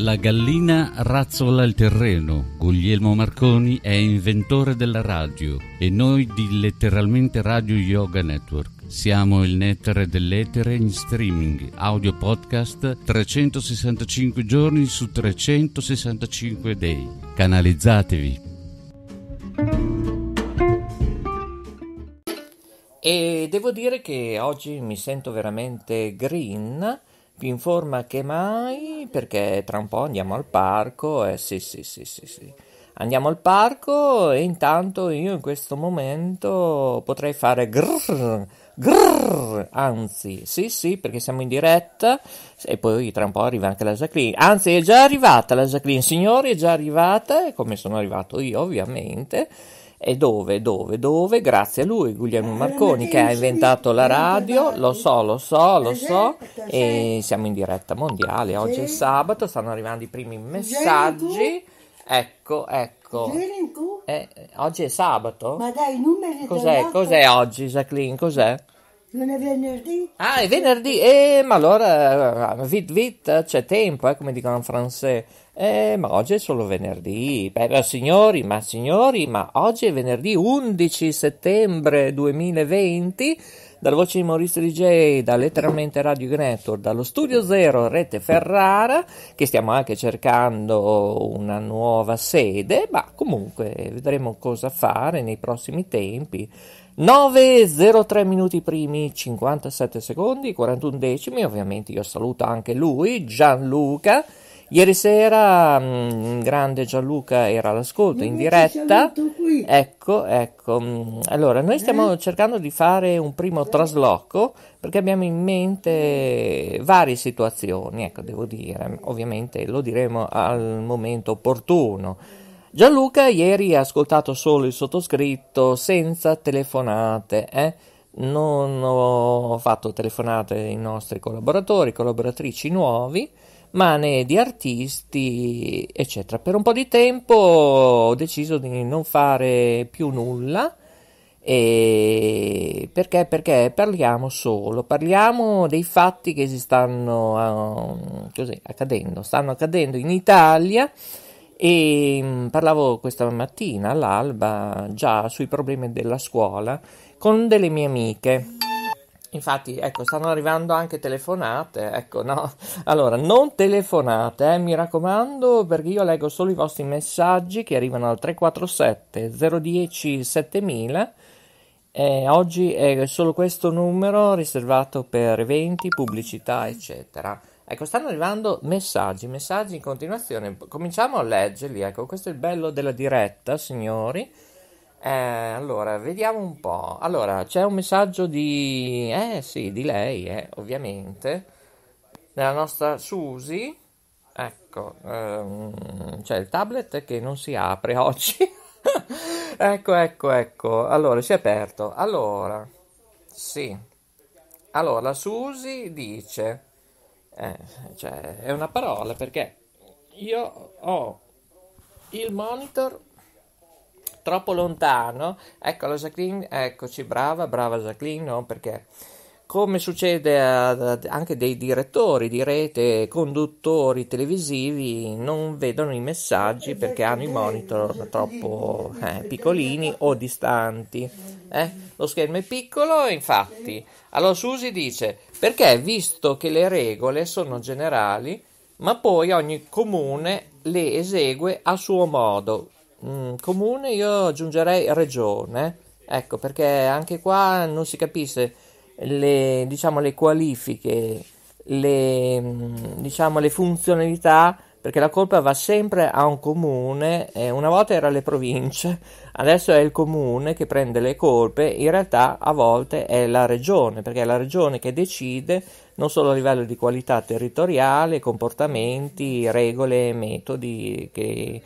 La gallina razzola il terreno. Guglielmo Marconi è inventore della radio e noi di letteralmente Radio Yoga Network. Siamo il nettare dell'etere in streaming, audio podcast 365 giorni su 365 day. Canalizzatevi. E devo dire che oggi mi sento veramente green più in forma che mai, perché tra un po' andiamo al parco e eh, sì, sì, sì, sì, sì. Andiamo al parco e intanto io in questo momento potrei fare grrr Grrr, anzi, sì, sì, perché siamo in diretta e poi tra un po' arriva anche la Jacqueline. Anzi, è già arrivata la Jacqueline, signori, è già arrivata, come sono arrivato io, ovviamente. E dove, dove, dove? Grazie a lui, Guglielmo eh, Marconi, che ha inventato la radio, lo so, lo so, lo eh, so, eh, e siamo in diretta mondiale, oggi è sabato, stanno arrivando i primi messaggi. Ecco, ecco Ecco. Eh, oggi è sabato? Ma dai, i numeri Cos'è, cos'è oggi, Jacqueline? Cos'è? Non è venerdì? Ah, è venerdì! Eh, ma allora, eh, vit vit, c'è tempo, eh, come dicono in francese. Eh, ma oggi è solo venerdì. Beh, ma signori, ma signori, ma oggi è venerdì 11 settembre 2020 dalla voce di Maurizio DJ, da letteralmente Radio Network, dallo Studio Zero Rete Ferrara, che stiamo anche cercando una nuova sede, ma comunque vedremo cosa fare nei prossimi tempi. 9.03 minuti primi, 57 secondi, 41 decimi, ovviamente io saluto anche lui, Gianluca Ieri sera, mh, mm, grande Gianluca era all'ascolto in diretta. Ecco, ecco. Mm, allora, noi stiamo eh? cercando di fare un primo trasloco perché abbiamo in mente varie situazioni, ecco, devo dire. Ovviamente lo diremo al momento opportuno. Gianluca ieri ha ascoltato solo il sottoscritto senza telefonate, eh? non ho fatto telefonate ai nostri collaboratori, collaboratrici nuovi, ma né di artisti, eccetera. Per un po' di tempo ho deciso di non fare più nulla. E perché? Perché parliamo solo, parliamo dei fatti che si stanno uh, così, accadendo, stanno accadendo in Italia e mh, mm, parlavo questa mattina all'alba già sui problemi della scuola con delle mie amiche. Infatti, ecco, stanno arrivando anche telefonate, ecco, no? Allora, non telefonate, eh, mi raccomando, perché io leggo solo i vostri messaggi che arrivano al 347 010 7000 e oggi è solo questo numero riservato per eventi, pubblicità, eccetera. Ecco, stanno arrivando messaggi, messaggi in continuazione. Cominciamo a leggerli, ecco, questo è il bello della diretta, signori. Eh, allora, vediamo un po'. Allora, c'è un messaggio di... Eh sì, di lei, eh, ovviamente. Della nostra Susi. Ecco, ehm, c'è il tablet che non si apre oggi. ecco, ecco, ecco. Allora, si è aperto. Allora, sì. Allora, la Susi dice... Eh, cioè, è una parola perché io ho il monitor troppo lontano. Ecco la Jacqueline, eccoci, brava, brava Jacqueline, no? Perché come succede ad, anche dei direttori di rete, conduttori televisivi, non vedono i messaggi perché hanno i monitor troppo eh, piccolini o distanti. Eh? Lo schermo è piccolo, infatti. Allora Susi dice, perché visto che le regole sono generali, ma poi ogni comune le esegue a suo modo, mh, mm, comune io aggiungerei regione, ecco perché anche qua non si capisce le, diciamo, le qualifiche, le, mm, diciamo, le funzionalità perché la colpa va sempre a un comune, eh, una volta era le province, adesso è il comune che prende le colpe, in realtà a volte è la regione, perché è la regione che decide non solo a livello di qualità territoriale, comportamenti, regole, metodi che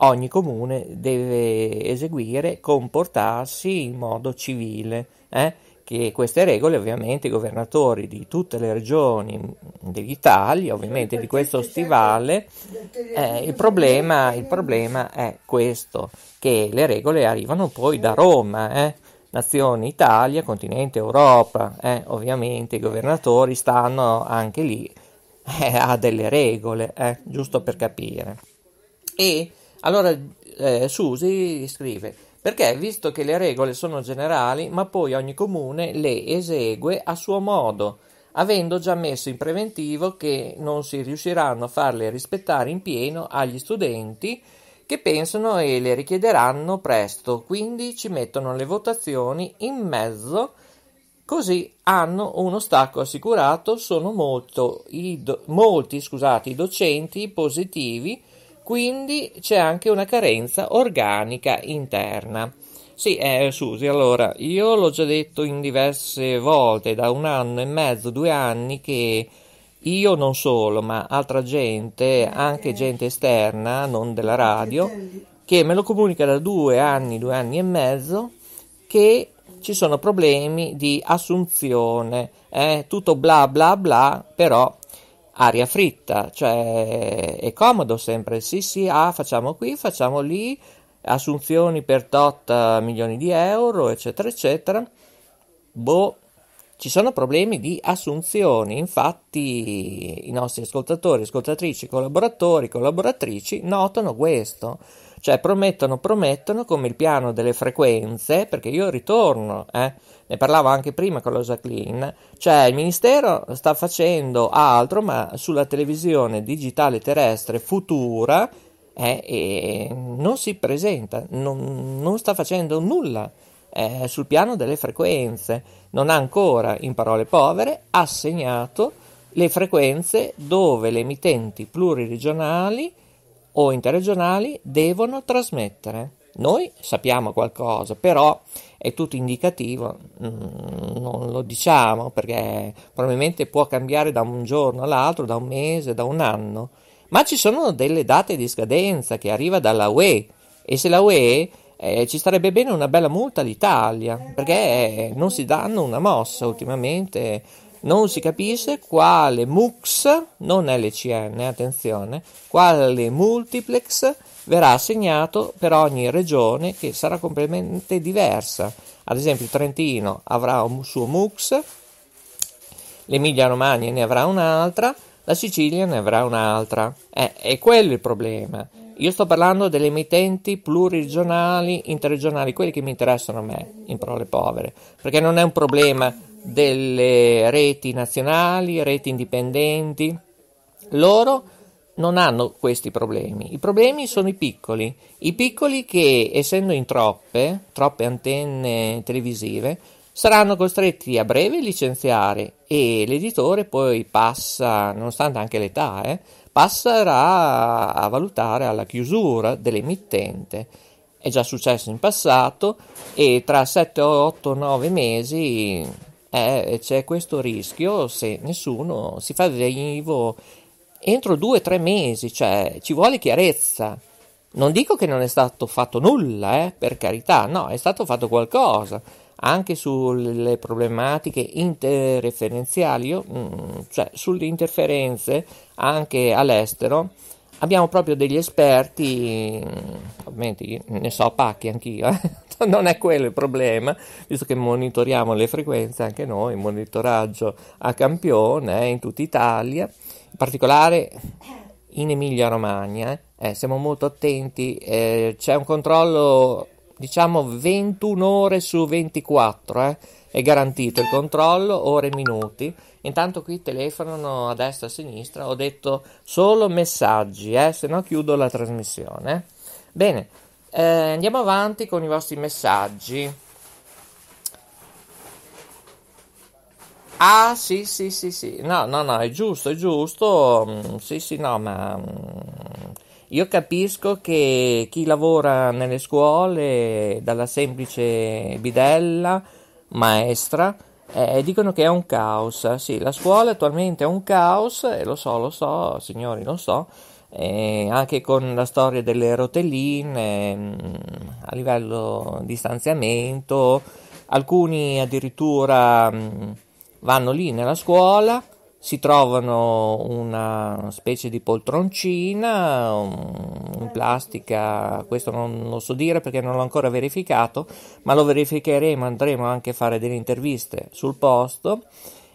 ogni comune deve eseguire, comportarsi in modo civile. Eh? Che queste regole ovviamente i governatori di tutte le regioni dell'Italia, ovviamente di questo stivale, eh, il, problema, il, problema, è questo, che le regole arrivano poi da Roma, eh? nazione Italia, continente Europa, eh? ovviamente i governatori stanno anche lì eh, a delle regole, eh? giusto per capire. E allora eh, Susi scrive perché visto che le regole sono generali, ma poi ogni comune le esegue a suo modo, avendo già messo in preventivo che non si riusciranno a farle rispettare in pieno agli studenti che pensano e le richiederanno presto, quindi ci mettono le votazioni in mezzo, così hanno uno stacco assicurato, sono molto, i do, molti scusate, i docenti positivi quindi c'è anche una carenza organica interna. Sì, eh, Susi, allora, io l'ho già detto in diverse volte, da un anno e mezzo, due anni, che io non solo, ma altra gente, anche gente esterna, non della radio, che me lo comunica da due anni, due anni e mezzo, che ci sono problemi di assunzione, eh, tutto bla bla bla, però aria fritta, cioè è comodo sempre, sì sì, ah, facciamo qui, facciamo lì, assunzioni per tot eh, milioni di euro, eccetera, eccetera. Boh, ci sono problemi di assunzioni, infatti i nostri ascoltatori, ascoltatrici, collaboratori, collaboratrici notano questo. Cioè promettono, promettono come il piano delle frequenze, perché io ritorno, eh, ne parlavo anche prima con la Jacqueline, cioè il Ministero sta facendo altro, ma sulla televisione digitale terrestre futura eh, eh, non si presenta, non, non sta facendo nulla eh, sul piano delle frequenze, non ha ancora, in parole povere, assegnato le frequenze dove le emittenti pluriregionali o interregionali devono trasmettere. Noi sappiamo qualcosa, però è tutto indicativo, mm, non lo diciamo perché probabilmente può cambiare da un giorno all'altro, da un mese, da un anno, ma ci sono delle date di scadenza che arriva dalla UE e se la UE eh, ci starebbe bene una bella multa all'Italia perché eh, non si danno una mossa ultimamente non si capisce quale MUX, non LCN, eh, attenzione, quale multiplex verrà assegnato per ogni regione che sarà completamente diversa. Ad esempio Trentino avrà un suo MUX, l'Emilia Romagna ne avrà un'altra, la Sicilia ne avrà un'altra. Eh, è quello il problema. Io sto parlando delle emittenti pluriregionali, interregionali, quelle che mi interessano a me, in parole povere, perché non è un problema delle reti nazionali, reti indipendenti, loro non hanno questi problemi. I problemi sono i piccoli, i piccoli che essendo in troppe, troppe antenne televisive, saranno costretti a breve licenziare e l'editore poi passa, nonostante anche l'età, eh, passerà a valutare alla chiusura dell'emittente. È già successo in passato e tra 7, 8, 9 mesi eh, eh, c'è questo rischio se nessuno si fa venivo entro due o tre mesi, cioè ci vuole chiarezza. Non dico che non è stato fatto nulla, eh, per carità, no, è stato fatto qualcosa anche sulle problematiche interreferenziali, io, mm, cioè sulle interferenze anche all'estero abbiamo proprio degli esperti, ovviamente ne so pacchi anch'io, eh? non è quello il problema, visto che monitoriamo le frequenze anche noi, monitoraggio a campione eh, in tutta Italia, in particolare in Emilia Romagna, eh. eh, siamo molto attenti, eh, c'è un controllo diciamo 21 ore su 24, eh. è garantito il controllo, ore e minuti Intanto qui telefonano a destra e a sinistra, ho detto solo messaggi, eh, se no chiudo la trasmissione. Bene, eh, andiamo avanti con i vostri messaggi. Ah, sì, sì, sì, sì. No, no, no, è giusto, è giusto. Mm, sì, sì, no, ma mm, io capisco che chi lavora nelle scuole, dalla semplice bidella, maestra, eh, dicono che è un caos, sì, la scuola attualmente è un caos, e eh, lo so, lo so, signori, lo so, eh, anche con la storia delle rotelline, mh, mm, a livello di stanziamento, alcuni addirittura mh, mm, vanno lì nella scuola, si trovano una specie di poltroncina in eh, plastica, questo non lo so dire perché non l'ho ancora verificato, ma lo verificheremo, andremo anche a fare delle interviste sul posto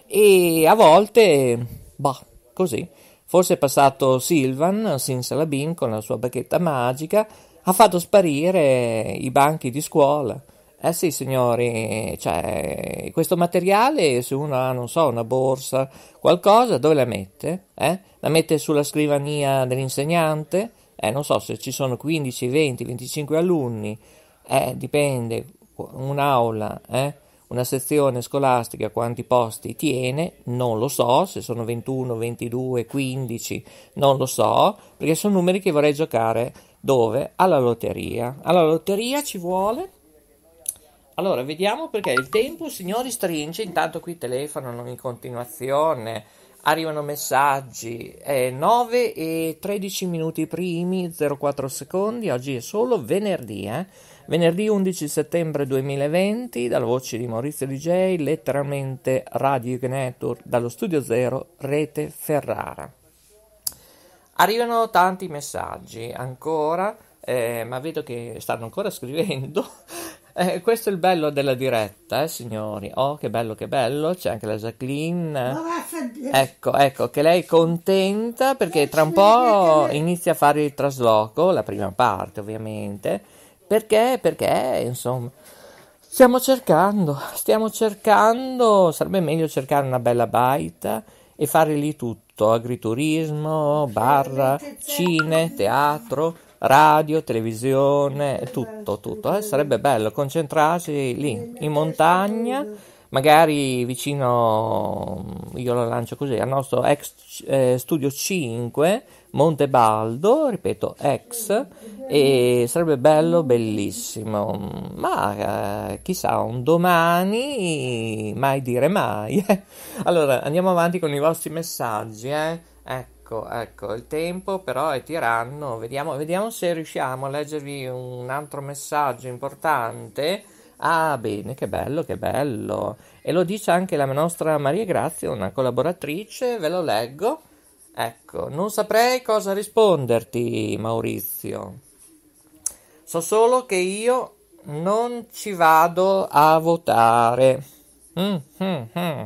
e a volte, bah, così, forse è passato Silvan, Sinsalabin con la sua bacchetta magica, ha fatto sparire i banchi di scuola eh sì, signori, cioè, questo materiale, se uno ha, non so, una borsa, qualcosa, dove la mette? Eh? La mette sulla scrivania dell'insegnante? Eh, non so, se ci sono 15, 20, 25 alunni, eh, dipende, un'aula, eh? una sezione scolastica quanti posti tiene, non lo so, se sono 21, 22, 15, non lo so, perché sono numeri che vorrei giocare dove? Alla lotteria. Alla lotteria ci vuole allora, vediamo perché il tempo, signori, stringe. Intanto qui telefonano in continuazione, arrivano messaggi. È 9 e 13 minuti primi, 04 secondi. Oggi è solo venerdì, eh? Venerdì 11 settembre 2020, dalla voce di Maurizio DJ, letteralmente Radio Ignator, dallo Studio Zero, Rete Ferrara. Arrivano tanti messaggi ancora, eh, ma vedo che stanno ancora scrivendo. Eh, questo è il bello della diretta, eh, signori. Oh, che bello, che bello. C'è anche la Jacqueline. Ecco, ecco, che lei è contenta perché eh, tra un po' inizia a fare il trasloco, la prima parte ovviamente. Perché? Perché, insomma, stiamo cercando, stiamo cercando, sarebbe meglio cercare una bella baita e fare lì tutto, agriturismo, bar, certo. cine, teatro radio, televisione, eh, tutto, tutto. Eh, sarebbe bello concentrarsi lì, in montagna, magari vicino, io lo lancio così, al nostro ex eh, studio 5, Monte Baldo, ripeto, ex, e sarebbe bello, bellissimo. Ma eh, chissà, un domani, mai dire mai. allora, andiamo avanti con i vostri messaggi, eh. Ecco. Ecco, ecco, il tempo però è tiranno. Vediamo, vediamo se riusciamo a leggervi un altro messaggio importante. Ah, bene, che bello, che bello. E lo dice anche la nostra Maria Grazia, una collaboratrice, ve lo leggo. Ecco, non saprei cosa risponderti, Maurizio. So solo che io non ci vado a votare. Mm, mm, mm.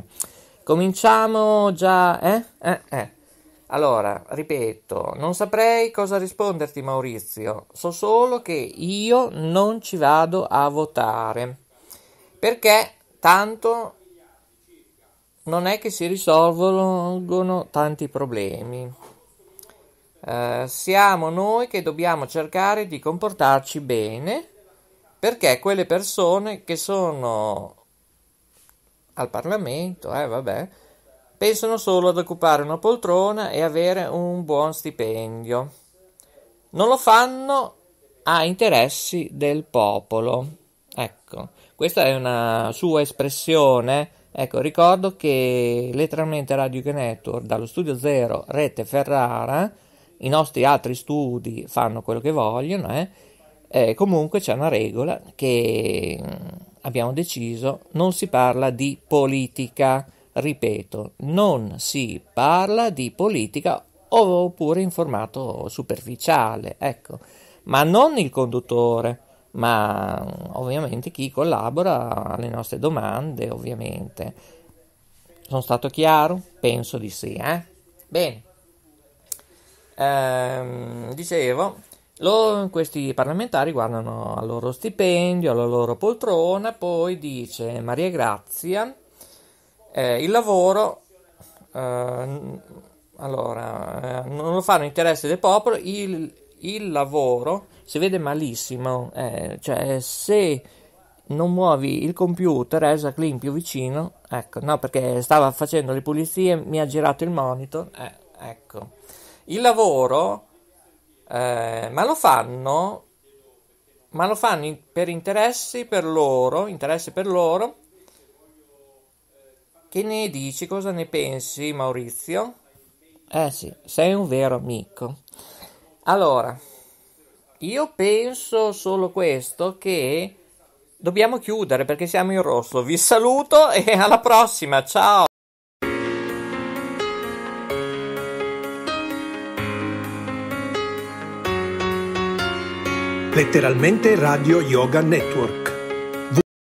Cominciamo già, eh? Eh, eh. Allora, ripeto, non saprei cosa risponderti Maurizio, so solo che io non ci vado a votare, perché tanto non è che si risolvono tanti problemi. Eh, siamo noi che dobbiamo cercare di comportarci bene, perché quelle persone che sono al Parlamento, eh vabbè, pensano solo ad occupare una poltrona e avere un buon stipendio. Non lo fanno a interessi del popolo. Ecco, questa è una sua espressione. Ecco, ricordo che letteralmente Radio G Network, dallo studio zero Rete Ferrara, i nostri altri studi fanno quello che vogliono, eh? Eh, comunque c'è una regola che mm, abbiamo deciso, non si parla di politica ripeto, non si parla di politica oppure in formato superficiale, ecco, ma non il conduttore, ma mm, ovviamente chi collabora alle nostre domande, ovviamente. Sono stato chiaro? Penso di sì, eh? Bene. Ehm, dicevo, lo, questi parlamentari guardano al loro stipendio, alla loro poltrona, poi dice Maria Grazia eh, il lavoro, eh, allora, eh, non lo fanno interesse del popolo, il, il lavoro si vede malissimo, eh, cioè se non muovi il computer, Elsa Clean più vicino, ecco, no perché stava facendo le pulizie, mi ha girato il monitor, eh, ecco. Il lavoro, eh, ma lo fanno ma lo fanno per interessi per loro, interessi per loro che ne dici, cosa ne pensi, Maurizio? Eh sì, sei un vero amico. Allora, io penso solo questo che dobbiamo chiudere perché siamo in rosso. Vi saluto e alla prossima, ciao! Letteralmente Radio Yoga Network